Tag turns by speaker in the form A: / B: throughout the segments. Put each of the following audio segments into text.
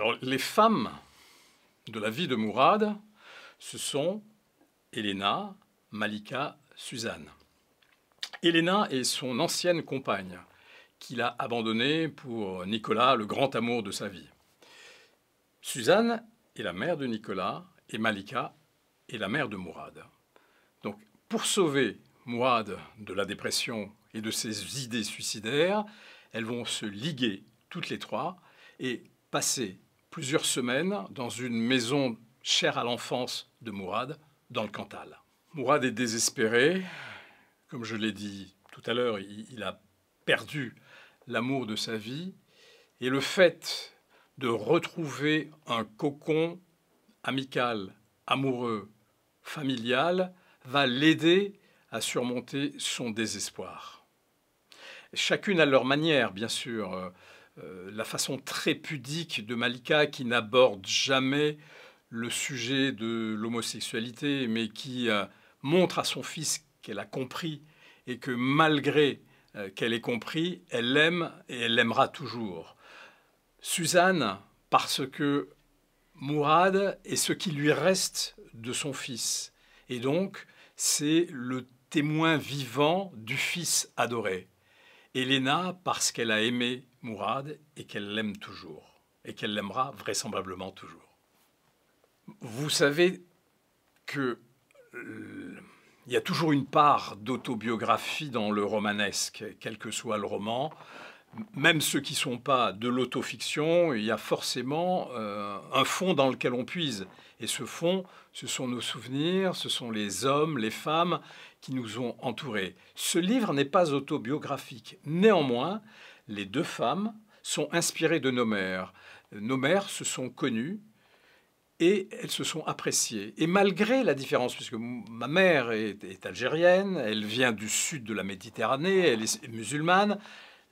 A: Alors les femmes de la vie de Mourad, ce sont Elena, Malika, Suzanne. Elena est son ancienne compagne, qu'il a abandonnée pour Nicolas, le grand amour de sa vie. Suzanne est la mère de Nicolas et Malika est la mère de Mourad. Donc pour sauver Mourad de la dépression et de ses idées suicidaires, elles vont se liguer toutes les trois et passer plusieurs semaines dans une maison chère à l'enfance de Mourad, dans le Cantal. Mourad est désespéré. Comme je l'ai dit tout à l'heure, il, a perdu l'amour de sa vie. Et le fait de retrouver un cocon amical, amoureux, familial, va l'aider à surmonter son désespoir. Chacune à leur manière, bien sûr. Euh, euh, la façon très pudique de Malika qui n'aborde jamais le sujet de l'homosexualité, mais qui euh, montre à son fils qu'elle a compris et que malgré euh, qu'elle ait compris, elle l'aime et elle l'aimera toujours. Suzanne, parce que Mourad est ce qui lui reste de son fils. Et donc, c'est le témoin vivant du fils adoré. Elena, parce qu'elle a aimé Mourad et qu'elle l'aime toujours, et qu'elle l'aimera vraisemblablement toujours. Vous savez que il y a toujours une part d'autobiographie dans le romanesque, quel que soit le roman. Même ceux qui ne sont pas de l'autofiction, il y a forcément euh, un fond dans lequel on puise. Et ce fond, ce sont nos souvenirs, ce sont les hommes, les femmes qui nous ont entourés. Ce livre n'est pas autobiographique. Néanmoins, les deux femmes sont inspirées de nos mères. Nos mères se sont connues et elles se sont appréciées. Et malgré la différence, puisque ma mère est, algérienne, elle vient du sud de la Méditerranée, elle est musulmane,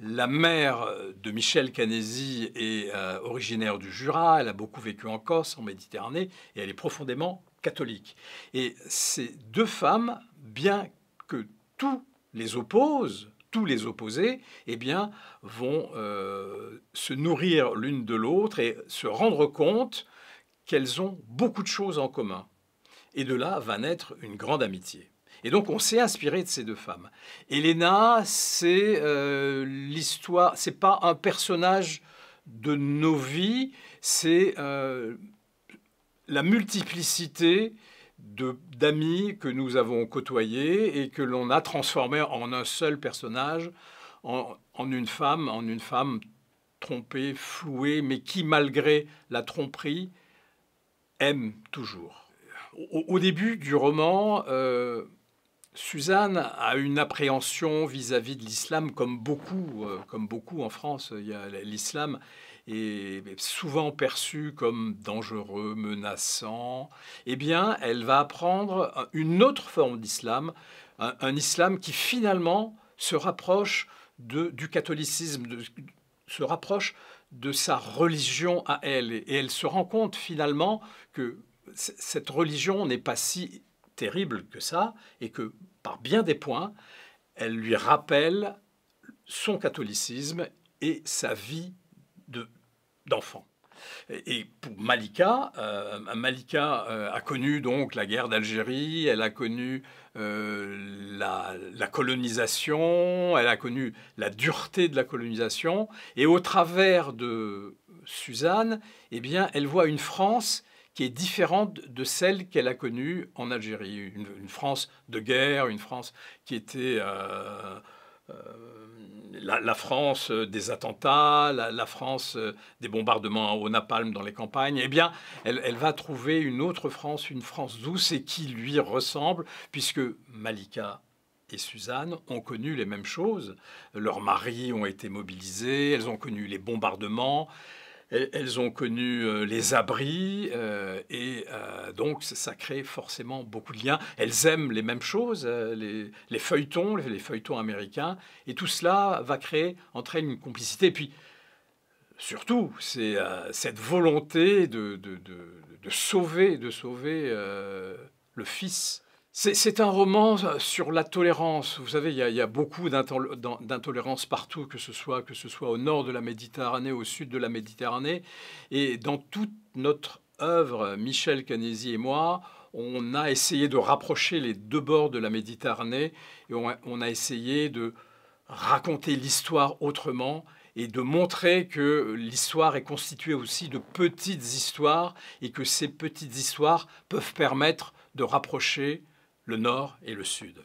A: la mère de Michel Canesi est euh, originaire du Jura, elle a beaucoup vécu en Corse, en Méditerranée, et elle est profondément catholique. Et ces deux femmes, bien que tout les oppose, tous les opposés, eh bien, vont euh, se nourrir l'une de l'autre et se rendre compte qu'elles ont beaucoup de choses en commun. Et de là va naître une grande amitié. Et donc on s'est inspiré de ces deux femmes. Elena, c'est euh, l'histoire, c'est pas un personnage de nos vies, c'est euh, la multiplicité d'amis que nous avons côtoyés et que l'on a transformé en un seul personnage, en, une femme, en une femme trompée, flouée, mais qui, malgré la tromperie, aime toujours. Au, début du roman, euh, Suzanne a une appréhension vis-à-vis de l'islam comme beaucoup, euh, comme beaucoup en France. L'islam est souvent perçu comme dangereux, menaçant. Eh bien, elle va apprendre une autre forme d'islam, un, islam qui finalement se rapproche du catholicisme, se rapproche de sa religion à elle. Et elle se rend compte finalement que cette religion n'est pas si terrible que ça, et que par bien des points, elle lui rappelle son catholicisme et sa vie d'enfant. et pour Malika, euh, Malika euh, a connu donc la guerre d'Algérie, elle a connu euh, la, colonisation, elle a connu la dureté de la colonisation, et au travers de Suzanne, eh bien, elle voit une France qui est différente de celle qu'elle a connue en Algérie. Une, France de guerre, une France qui était euh, euh, la, France des attentats, la, France des bombardements au napalm dans les campagnes. Eh bien, elle, elle, va trouver une autre France, une France douce et qui lui ressemble, puisque Malika et Suzanne ont connu les mêmes choses. Leurs maris ont été mobilisés, elles ont connu les bombardements elles, ont connu euh, les abris euh, et euh, donc ça crée forcément beaucoup de liens. Elles aiment les mêmes choses, les, feuilletons, les, feuilletons américains, et tout cela va créer entre une complicité. Et puis, surtout, c'est cette volonté de, sauver, de sauver le fils c'est un roman euh, sur la tolérance. Vous savez, il y a, beaucoup d'intolérance partout, que ce, soit, que ce soit au nord de la Méditerranée, au sud de la Méditerranée. Et dans toute notre œuvre, Michel Canesi et moi, on a essayé de rapprocher les deux bords de la Méditerranée et on a essayé de raconter l'histoire autrement et de montrer que l'histoire est constituée aussi de petites histoires et que ces petites histoires peuvent permettre de rapprocher le nord et le sud.